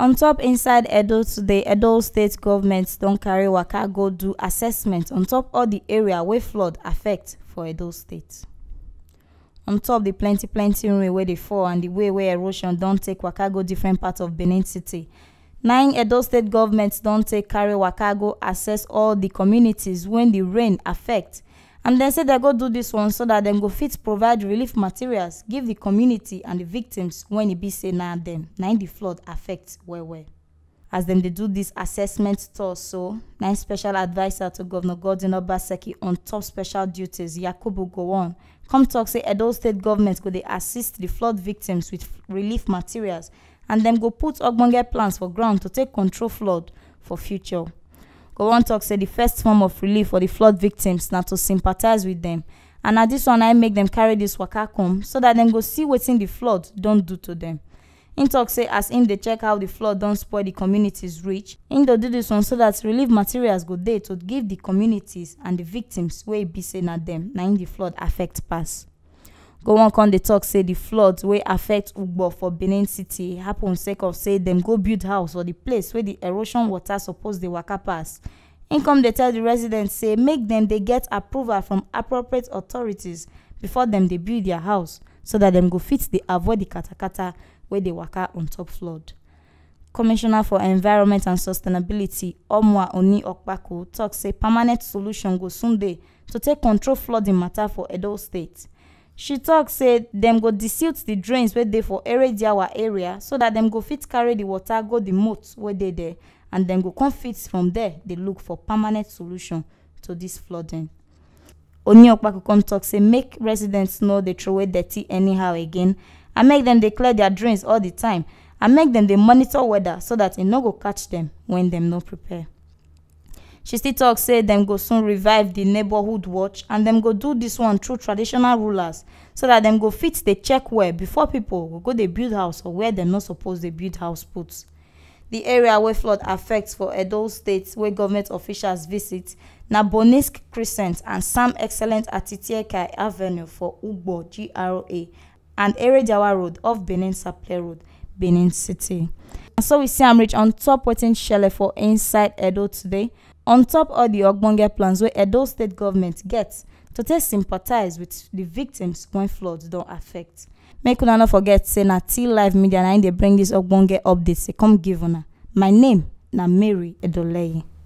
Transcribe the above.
on top inside edo today edo state government don carry waka go do assessment on top all the area wey flood affect for edo state on top the plenty plenty rain wey dey fall and the way wey erosion don take waka go different parts of benin city nine edo state government don take carry waka go assess all the communities wey the rain affect and dem say dem go do dis one so dat dem go fit provide relief materials give di community and di victims wen e be say na dem na im di flood affect well well as dem dey do dis assessment tour so na im special adviser to Governor godwin obaseki on top special duties yakubu gowon come talk say edo state government go dey assist di flood victims with relief materials and dem go put ogbonge plans for ground to take control flood for future go wan tok say the first form of relief for the flood victims na to sympathise with dem and na dis one na make dem carry dis waka come so dat dem go see wetin di flood don do to dem im talk say as im dey check how di flood don spoil di communities reach im go do dis one so dat relief materials go dey to give di communities and di victims wey e be say na dem na im di flood affect pass go wan come dey talk. say di floods wey affect ugbo for benin city happun sake of say dem go build house for di place wey di erosion water suppose dey waka pass im come dey tell di residents say make dem dey get approval from appropriate authorities before dem dey build dia house so dat dem go fit dey avoid di katakata wey dey waka on top flood commissioner for environment and sustainability omwa oni okpako tok say permanent solution go soon dey to take control flooding mata for edo state she talk say dem go dispute the drains wey dey for erediawa area so dat dem go fit carry the water go the moat wey dey there and dem go come fit from there dey look for permanent solution to dis flooding. onyekwaku come talk say make residents no dey throway dirty anyhow again and make dem dey clear dia drains all the time and make dem dey monitor weather so dat e no go catch dem when dem no prepare she still talk say dem go soon revive di neighborhood watch and dem go do dis one through traditional rulers so dat dem go fit dey check well before pipo go go dey build house or where dem no suppose dey build house put di area wey flood affect for edo state wey government officials visit na bonisk crescent and sam excellent atitieka avenue for ugbo gra and erejawa road off benin saple road benin city and so we see am reach on top wetin shele for inside edo today on top all the ogbonge plans wey edo state government get to take sympathize with the victims wey floods don affect make una no forget say na live media na im dey bring dis ogbonge updates dey come give una my name na mary edoleyi.